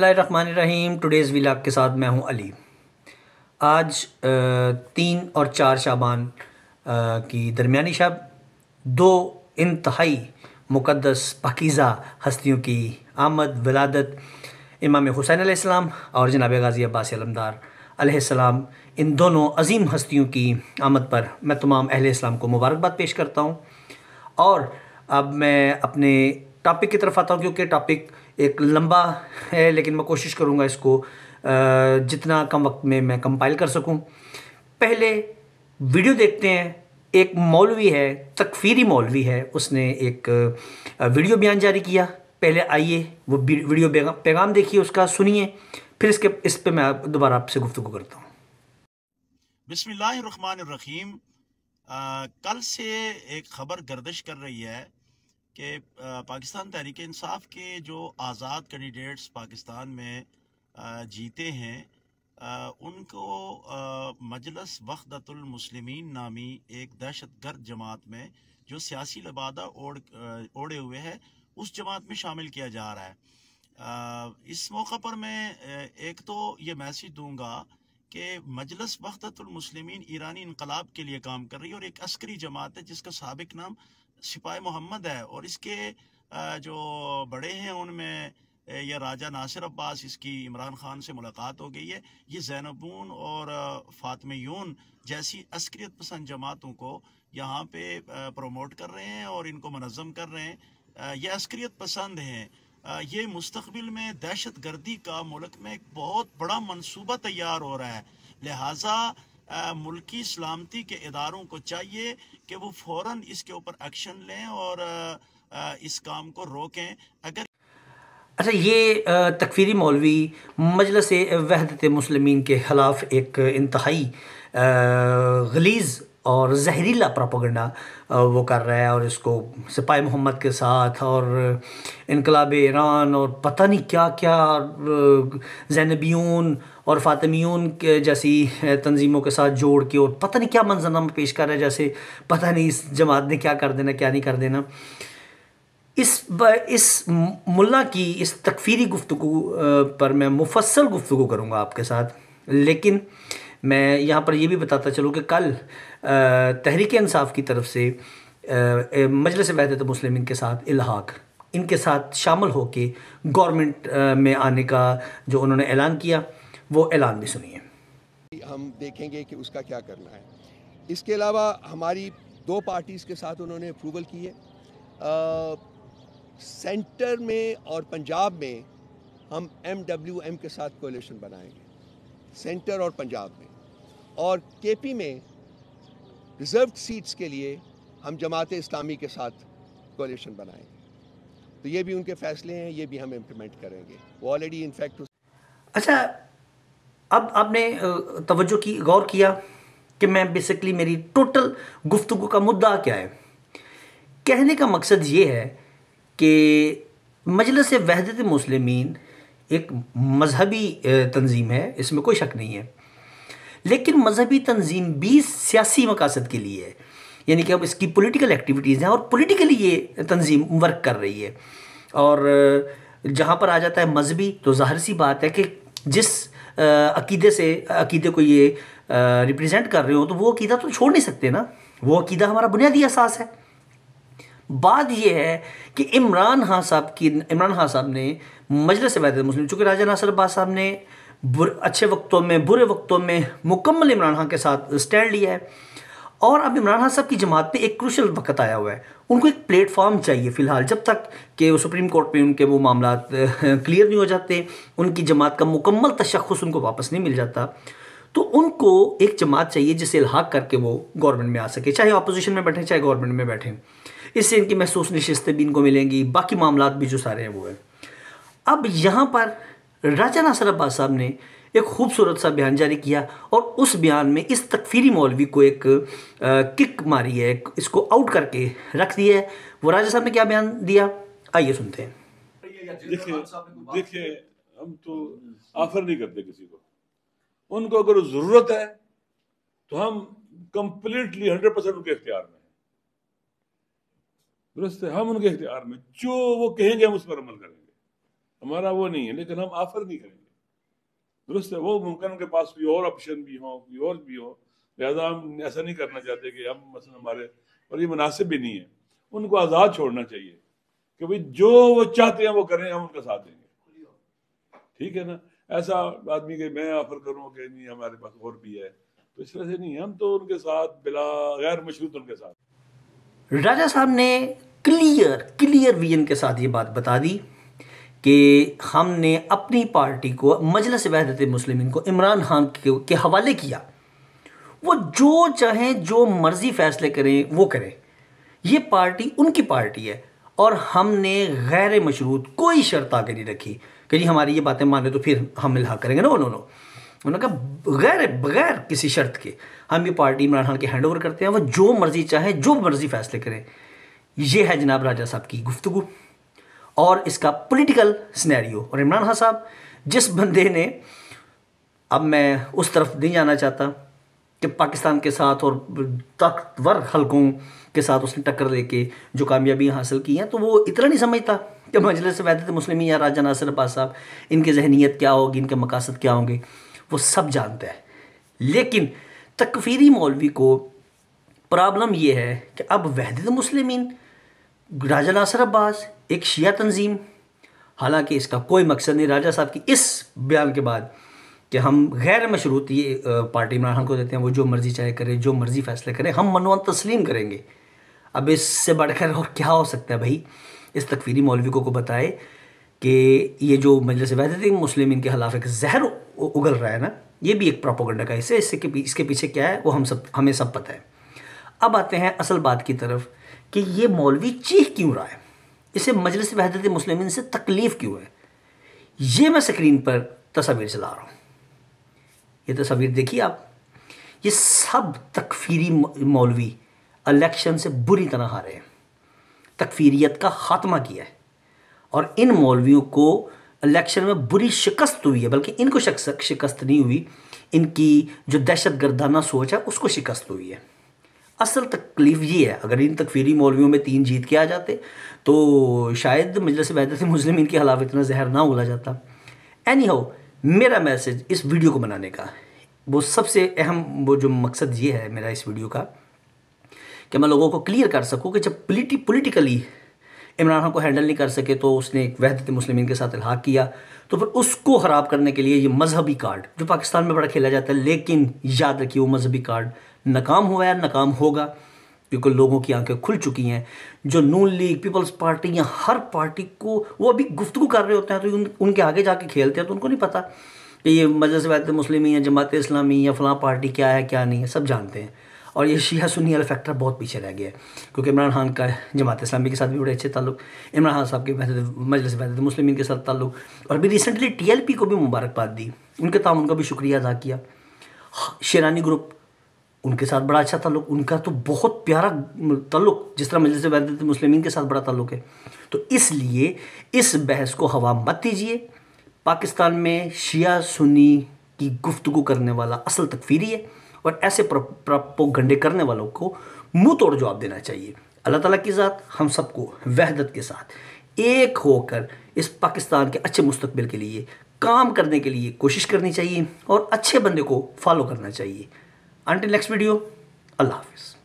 बसमीम today's we'll के साथ मैं हूं अली आज तीन और चार शाबान की दरमियानी शब दो इंतहाई मुक़दस पकीज़ा हस्तियों की आमद विलादत इमाम हुसैन आसमाम और जनाब गाजी अब्बास अलमदार इन दोनों अजीम हस्तियों की आमद पर मैं तमाम अहले इस्लाम को मुबारकबाद पेश करता हूँ और अब मैं अपने टॉपिक की तरफ आता हूँ क्योंकि टॉपिक एक लंबा है लेकिन मैं कोशिश करूँगा इसको जितना कम वक्त में मैं कंपाइल कर सकूँ पहले वीडियो देखते हैं एक मौलवी है तकफीरी मौलवी है उसने एक वीडियो बयान जारी किया पहले आइए वो वीडियो पैगाम देखिए उसका सुनिए फिर इसके इस पर मैं दोबारा आपसे गुफ्तु करता हूँ बिस्मिल्लाम कल से एक खबर गर्दिश कर रही है कि पाकिस्तान तहरीक इंसाफ के जो आज़ाद कैंडिडेट्स पाकिस्तान में जीते हैं उनको मजलस वखदतुलमसलमिन नामी एक दहशत गर्द जमात में जो सियासी लबादा ओढ़ ओढ़े हुए है उस जमात में शामिल किया जा रहा है इस मौका पर मैं एक तो ये मैसेज दूंगा कि मजलस वहदतुलमसलमिन ईरानी इनकलाब के लिए काम कर रही है और एक अस्करी जमात है जिसका सबक नाम सिपाही मोहम्मद है और इसके जो बड़े हैं उनमें यह राजा नासिर अब्बास इसकी इमरान खान से मुलाकात हो गई है ये जैनबून और यून जैसी अस्क्रियत पसंद जमातों को यहाँ पे प्रमोट कर रहे हैं और इनको मनज़म कर रहे हैं ये अस्क्रियत पसंद हैं ये मुस्तबिल में दहशत गर्दी का मुल्क में एक बहुत बड़ा मनसूबा तैयार हो रहा है लिहाजा मुल्की सलामती के इदारों को चाहिए कि वो फ़ौर इसके ऊपर एक्शन लें और आ, इस काम को रोकें अगर अच्छा ये तकफीरी मौलवी मजलस वहदत मुसलमिन के ख़िलाफ़ एक इंतहाई गलीज़ और जहरीला प्रोपोगंडा वो कर रहा है और इसको सिपाही मोहम्मद के साथ और इनकलाब ईरान और पता नहीं क्या क्या जैनबियन और फ़ातमियन के जैसी तंजीमों के साथ जोड़ के और पता नहीं क्या मंजरनामा पेश कर रहा है जैसे पता नहीं इस जमात ने क्या कर देना क्या नहीं कर देना इस इस मुल्ला की इस तकफीरी गुफ्तु पर मैं मुफसल गुफ्तु करूँगा आपके साथ लेकिन मैं यहाँ पर ये भी बताता चलूँ कि कल तहरीक इंसाफ की तरफ से मजलिस वहदत मुस्लिम के साथ इलाहाक इनके साथ शामिल होके गवर्नमेंट में आने का जो उन्होंने ऐलान किया वो ऐलान भी सुनिए हम देखेंगे कि उसका क्या करना है इसके अलावा हमारी दो पार्टीज़ के साथ उन्होंने अप्रूवल किए सेंटर में और पंजाब में हम एम डब्ल्यू एम के साथ कोलेशन बनाएंगे सेंटर और पंजाब में और केपी में रिजर्व सीट्स के लिए हम जमात इस्लामी के साथ कोलेशन बनाएंगे तो ये भी उनके फैसले हैं ये भी हम इम्प्लीमेंट करेंगे वो ऑलरेडी इनफैक्ट अच्छा अब आपने तवज्जो की गौर किया कि मैं बेसिकली मेरी टोटल गुफ्तु का मुद्दा क्या है कहने का मकसद ये है कि मजलस वहदत मुसलमिन एक मजहबी तंजीम है इसमें कोई शक नहीं है लेकिन मजहबी तंजीम भी सियासी मकासद के लिए है यानी कि अब इसकी पॉलिटिकल एक्टिविटीज़ हैं और पॉलिटिकली ये तंजीम वर्क कर रही है और जहाँ पर आ जाता है मजहबी तो जाहिर सी बात है कि जिस अकीदे से अकीदे को ये रिप्रेजेंट कर रहे हो तो वो अकीदा तो छोड़ नहीं सकते ना वो अकीदा हमारा बुनियादी एहसास है बात यह है कि इमरान खान साहब की इमरान खान साहब ने मजलिस वैद मुस्लिम चूँकि राजा नासर अब्बास साहब ने बुर अच्छे वक्तों में बुरे वक्तों में मुकम्मल इमरान खान के साथ स्टैंड लिया है और अब इमरान खान साहब की जमात पे एक क्रूशल वक्त आया हुआ है उनको एक प्लेटफॉर्म चाहिए फ़िलहाल जब तक कि वो सुप्रीम कोर्ट में उनके वो मामला क्लियर नहीं हो जाते उनकी जमात का मुकम्मल तशखस उनको वापस नहीं मिल जाता तो उनको एक जमात चाहिए जिसे इलाहा करके वो गवर्नमेंट में आ सके चाहे अपोजिशन में बैठें चाहे गवर्नमेंट में बैठें इससे इनकी महसूस नशस्तें भी इनको मिलेंगी बाकी मामला भी जो सारे हैं वो हैं अब यहाँ पर राजा नासर अब्बास साहब ने एक खूबसूरत सा बयान जारी किया और उस बयान में इस तकफीरी मौलवी को एक आ, किक मारी है इसको आउट करके रख दिया है वो राजा साहब ने क्या बयान दिया आइए सुनते हैं देखिए देखिए हम तो ऑफर नहीं करते किसी को उनको अगर जरूरत है तो हम कंप्लीटली हंड्रेड परसेंट उनके इख्तियार में हम उनके इख्तियार में जो वो कहेंगे हम उस पर अमल करेंगे हमारा वो नहीं है लेकिन हम ऑफर नहीं करेंगे दुरुस्त है वो मुमकिन के पास कोई और ऑप्शन भी हो कोई और भी हो लिहाजा हम ऐसा नहीं करना चाहते कि हम मसल हमारे और ये मुनासिब भी नहीं है उनको आज़ाद छोड़ना चाहिए कि भाई जो वो चाहते हैं वो करें हम उनका साथ देंगे ठीक है ना ऐसा आदमी के मैं ऑफर करूँ कि नहीं हमारे पास और भी है तो इस तरह से नहीं हम तो उनके साथ बिला गैर मशरूत उनके साथ राजा साहब ने क्लियर क्लियर विजन के साथ ये बात बता दी कि हमने अपनी पार्टी को मजलस वहदत मुस्लिम को इमरान खान के हवाले किया वो जो चाहें जो मर्ज़ी फ़ैसले करें वो करें ये पार्टी उनकी पार्टी है और हमने गैर मशरूत कोई शर्त आगे नहीं रखी कि जी हमारी ये बातें माने तो फिर हम इलाहा करेंगे ना उन्होंने उन्होंने कहा गैर बगैर किसी शर्त के हम ये पार्टी इमरान खान के हैंड ओवर करते हैं वो जो मर्ज़ी चाहे जो मर्ज़ी फ़ैसले करें यह है जनाब राजा साहब की गुफ्तु और इसका पॉलिटिकल सिनेरियो और इमरान खान साहब जिस बंदे ने अब मैं उस तरफ नहीं जाना चाहता कि पाकिस्तान के साथ और ताकतवर हलकों के साथ उसने टक्कर लेके जो कामयाबी हासिल की हैं तो वो इतना नहीं समझता कि मजलिस वैदत मुस्लिम या राजा नासिर अब्बास साहब इनकी जहनीत क्या होगी इनके मकासद क्या होंगे वो सब जानते हैं लेकिन तकफीरी मौलवी को प्रॉब्लम ये है कि अब वहदत मुस्लिम राजा नासर अब्बास एक शिया तंजीम हालांकि इसका कोई मकसद नहीं राजा साहब की इस बयान के बाद कि हम गैर मशरूत ये पार्टी इमरान खान को देते हैं वो जो मर्ज़ी चाहे करें जो मर्ज़ी फैसले करें हम मनवा तस्लीम करेंगे अब इससे बढ़कर और क्या हो सकता है भाई इस तकफीरी मौलवी को, को बताए कि ये जो मजलिस वहदत मुस्लिम इनके खिलाफ एक जहर उगल रहा है ना ये भी एक प्रोपोगंडा का हिस्सा है इससे इसके पीछे क्या है वो हम सब हमें सब पता है अब आते हैं असल बात की तरफ कि ये मौलवी चीख क्यों रहा है इसे मजलिस वहदत मुस्लिम से तकलीफ़ क्यों है ये मैं स्क्रीन पर तस्वीर चला रहा हूँ ये तस्वीर देखिए आप ये सब तकफीरी मौलवी इलेक्शन से बुरी तरह हारे हैं तकफीरीत का खात्मा किया है और इन मौलवियों को इलेक्शन में बुरी शिकस्त हुई है बल्कि इनको शिकस्त नहीं हुई इनकी जो दहशत गर्दाना सोच है उसको शिकस्त हुई है असल तकलीफ ये है अगर इन तकफीरी मौलवियों में तीन जीत के आ जाते तो शायद मजलस वहदत मुस्लिम इनके खिलाफ इतना जहर ना उगला जाता एनी हो मेरा मैसेज इस वीडियो को बनाने का वो सबसे अहम वो जो मकसद ये है मेरा इस वीडियो का कि मैं लोगों को क्लियर कर सकूँ कि जब पोलिटी पोलिटिकली इमरान खान को हैंडल नहीं कर सके तो उसने एक वहदत मुस्लिम के साथ इलाहा किया तो फिर उसको ख़राब करने के लिए ये मजहबी कार्ड जो पाकिस्तान में बड़ा खेला जाता है लेकिन याद रखिए वो मजहबी कार्ड नाकाम हुआ है नाकाम होगा क्योंकि लोगों की आंखें खुल चुकी हैं जो नून लीग पीपल्स पार्टी या हर पार्टी को वो अभी गुफ्तु कर रहे होते हैं तो उन, उनके आगे जाके खेलते हैं तो उनको नहीं पता कि ये मजहस मुस्लिम या जमात इस्लामी या फलां पार्टी क्या है क्या नहीं है सब जानते हैं और ये शिया सुन्नी वाला फैक्टर बहुत पीछे रह गया है क्योंकि इमरान खान का जमात इस्लामी के साथ भी बड़े अच्छे ताल्लुक इमरान खान साहब के मजलिस वहदत मुस्लिम के साथ ताल्लुक और अभी रिसेंटली टी को भी मुबारकबाद दी उनके ताउन का भी शुक्रिया अदा किया शेरानी ग्रुप उनके साथ बड़ा अच्छा ताल्लुक उनका तो बहुत प्यारा ताल्लुक जिस तरह मजलिस तो मुस्लिम के साथ बड़ा ताल्लुक है तो इसलिए इस बहस को हवा मत दीजिए पाकिस्तान में शिया सुन्नी की गुफ्तु करने वाला असल तकफीरी है और ऐसे गंडे करने वालों को मुंह तोड़ जवाब देना चाहिए अल्लाह ताला के साथ हम सबको वहदत के साथ एक होकर इस पाकिस्तान के अच्छे मुस्तबिल के लिए काम करने के लिए कोशिश करनी चाहिए और अच्छे बंदे को फॉलो करना चाहिए अंटिल नेक्स्ट वीडियो अल्लाह हाफिज़